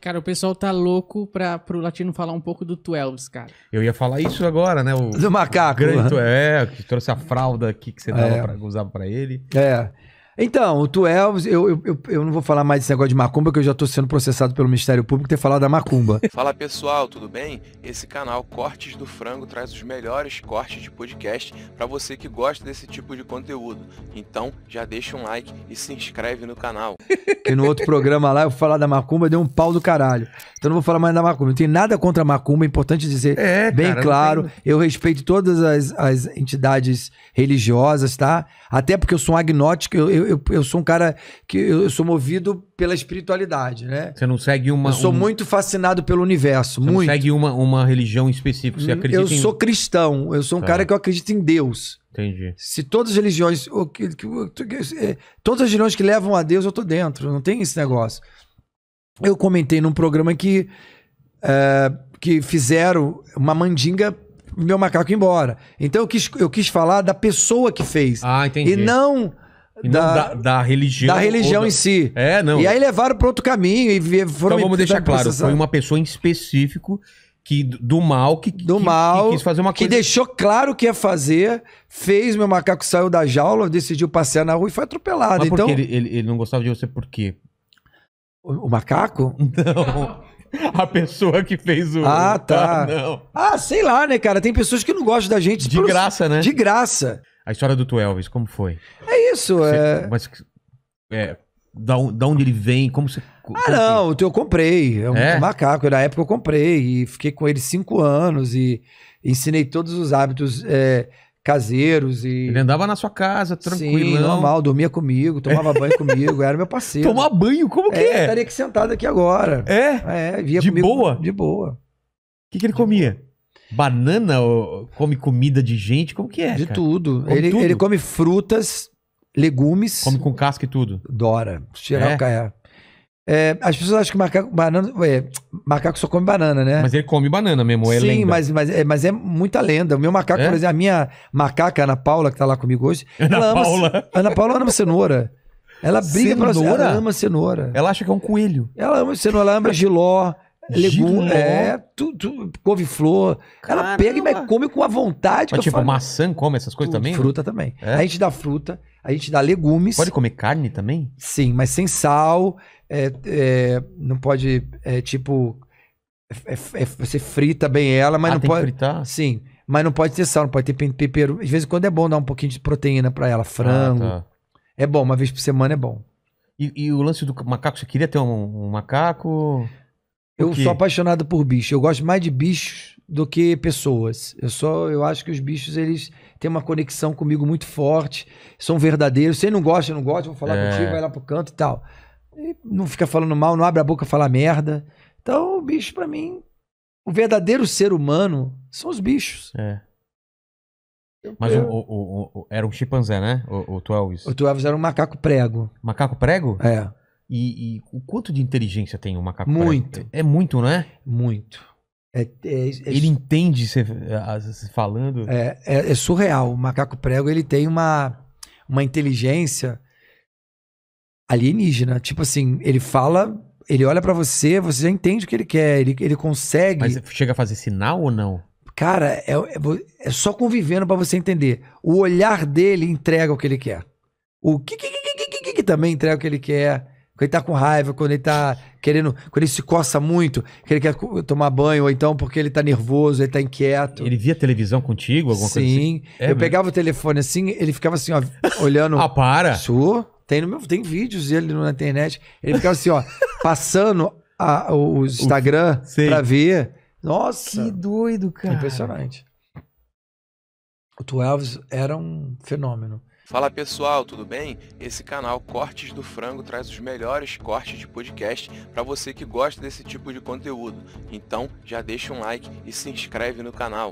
Cara, o pessoal tá louco pra, pro Latino falar um pouco do Twelves, cara. Eu ia falar isso agora, né? O, do macaco. O grande, uhum. É, que trouxe a fralda aqui que você dava é. pra, usava pra ele. É. Então, o Tuelvis, eu, eu, eu, não vou falar mais desse negócio de macumba, que eu já estou sendo processado pelo Ministério Público ter falado da macumba. Fala pessoal, tudo bem? Esse canal Cortes do Frango traz os melhores cortes de podcast para você que gosta desse tipo de conteúdo. Então, já deixa um like e se inscreve no canal. Que no outro programa lá eu falar da macumba, deu um pau do caralho. Então não vou falar mais da macumba. Não tem nada contra a macumba, é importante dizer é, bem cara, claro. Eu respeito todas as, as entidades religiosas, tá? Até porque eu sou um agnótico, eu, eu eu, eu sou um cara que eu, sou movido pela espiritualidade, né? Você não segue uma. Eu sou um... muito fascinado pelo universo. Você muito. não segue uma, uma religião específica. Você acredita eu em... sou cristão, eu sou um tá. cara que eu acredito em Deus. Entendi. Se todas as religiões. É, todas as religiões que levam a Deus, eu tô dentro. Não tem esse negócio. Eu comentei num programa que. É, que fizeram uma mandinga meu macaco embora. Então eu quis, eu quis falar da pessoa que fez. Ah, entendi. E não da, da, da, religião. Da religião da... em si. É, não. E aí levaram para outro caminho e foram. Então vamos deixar claro, foi uma pessoa em específico que do mal que do que, mal que quis fazer uma coisa... que deixou claro que ia fazer, fez meu macaco saiu da jaula, decidiu passear na rua e foi atropelado. Mas então ele, ele, ele, não gostava de você por quê? O, o macaco? Não. A pessoa que fez o. Ah, tá. Ah, ah, sei lá, né, cara? Tem pessoas que não gostam da gente. De pelos... graça, né? De graça. A história do Tu Elvis, como foi? É isso. Você, é... Mas é, da, da onde ele vem, como você. Ah, não, eu comprei. É um é? macaco. Na época eu comprei e fiquei com ele cinco anos e ensinei todos os hábitos é, caseiros. e... Ele andava na sua casa, tranquilo. normal, dormia comigo, tomava banho comigo, era meu parceiro. Tomar banho? Como que é? é? Estaria aqui sentado aqui agora. É? É, via de comigo, boa? De boa. O que, que ele comia? Banana? Ou come comida de gente? Como que é? De cara? tudo. Ele, tudo. ele come frutas legumes. Come com casca e tudo. Dora. Tirar é? o caiá. É. é, as pessoas acham que macaco, banana, é, macaco só come banana, né? Mas ele come banana mesmo, é Sim, lenda. mas, mas, é, mas é muita lenda. O meu macaco, é? por exemplo, a minha macaca, Ana Paula, que tá lá comigo hoje. Ana ela Paula. Ama, Ana Paula ama cenoura. Ela briga cenoura? Pra, ela ama cenoura. Ela acha que é um coelho. Ela ama cenoura, ela ama giló legumes, é, tudo tu, couve-flor. Ela pega e come com a vontade. Mas, tipo, maçã come essas coisas Tudo, hum, também? Fruta também. É? A gente dá fruta, a gente dá legumes. Pode comer carne também? Sim, mas sem sal. É, é, não pode, é, tipo, é, é, você frita bem ela, mas ah, não pode... fritar? Sim, mas não pode ter sal, não pode ter pepero. Às vezes quando é bom dar um pouquinho de proteína para ela, frango. Ah, tá. É bom, uma vez por semana é bom. E, e, o lance do macaco, você queria ter um, um macaco? Eu sou apaixonado por bicho. Eu gosto mais de bichos do que pessoas. Eu só eu acho que os bichos eles têm uma conexão comigo muito forte, são verdadeiros. Se não gosta, não gosta, vou falar é. contigo, vai lá pro canto e tal. E não fica falando mal, não abre a boca falar merda. Então, o bicho para mim, o verdadeiro ser humano são os bichos. É. Mas eu... O, o, o, era um chimpanzé, né? O, o Twelves. O Twelves era um macaco prego. Macaco prego? É. E, e, o quanto de inteligência tem o macaco? Muito. É, é, muito, não é? Muito. É, é, é ele entende você falando. É, é, surreal. O macaco prego ele tem uma, uma inteligência alienígena. Tipo assim, ele fala, ele olha para você, você já entende o que ele quer, ele, ele consegue. Mas chega a fazer sinal ou não? Cara, é, é só convivendo para você entender. O olhar dele entrega o que ele quer. O que, que, que, que, que também entrega o que ele quer. Quando ele tá com raiva, quando ele tá querendo. Quando ele se coça muito, que ele quer tomar banho, ou então porque ele tá nervoso, ele tá inquieto. Ele via televisão contigo, alguma Sim. coisa assim? Sim. É, eu pegava o telefone assim, ele ficava assim, ó, olhando. ah, para! Su, tem, no meu, tem vídeos dele na internet. Ele ficava assim, ó, passando a, o Instagram o, pra ver. Nossa! Que doido, cara. Impressionante. O Elvis era um fenômeno. Fala pessoal, tudo bem? Esse canal Cortes do Frango traz os melhores cortes de podcast para você que gosta desse tipo de conteúdo. Então já deixa um like e se inscreve no canal.